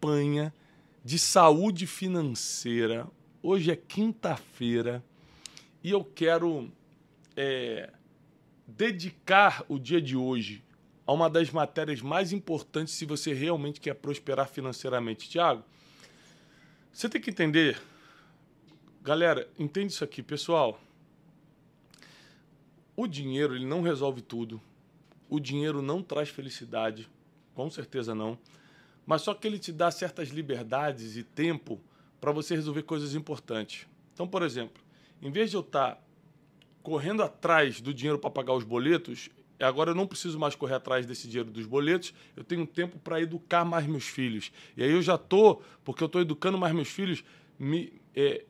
campanha de saúde financeira. Hoje é quinta-feira e eu quero é, dedicar o dia de hoje a uma das matérias mais importantes se você realmente quer prosperar financeiramente. Tiago, você tem que entender, galera, entende isso aqui, pessoal. O dinheiro ele não resolve tudo. O dinheiro não traz felicidade, com certeza não mas só que ele te dá certas liberdades e tempo para você resolver coisas importantes. Então, por exemplo, em vez de eu estar tá correndo atrás do dinheiro para pagar os boletos, é agora eu não preciso mais correr atrás desse dinheiro dos boletos, eu tenho tempo para educar mais meus filhos. E aí eu já tô, porque eu estou educando mais meus filhos, me é,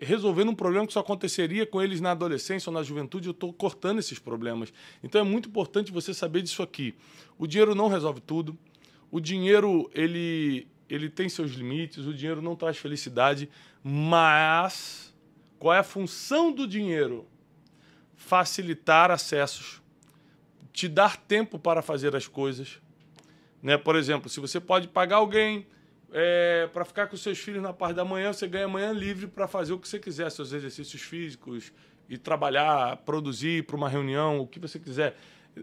resolvendo um problema que só aconteceria com eles na adolescência ou na juventude, eu estou cortando esses problemas. Então é muito importante você saber disso aqui. O dinheiro não resolve tudo, o dinheiro ele, ele tem seus limites, o dinheiro não traz felicidade, mas qual é a função do dinheiro? Facilitar acessos, te dar tempo para fazer as coisas. Né? Por exemplo, se você pode pagar alguém é, para ficar com seus filhos na parte da manhã, você ganha manhã livre para fazer o que você quiser, seus exercícios físicos e trabalhar, produzir para uma reunião, o que você quiser.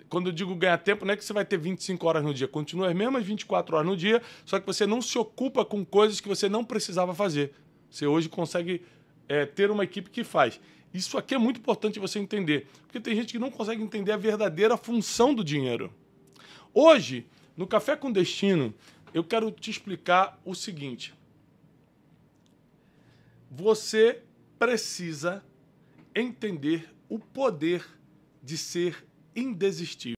Quando eu digo ganhar tempo, não é que você vai ter 25 horas no dia. Continua as mesmas 24 horas no dia, só que você não se ocupa com coisas que você não precisava fazer. Você hoje consegue é, ter uma equipe que faz. Isso aqui é muito importante você entender, porque tem gente que não consegue entender a verdadeira função do dinheiro. Hoje, no Café com Destino, eu quero te explicar o seguinte. Você precisa entender o poder de ser indesistível.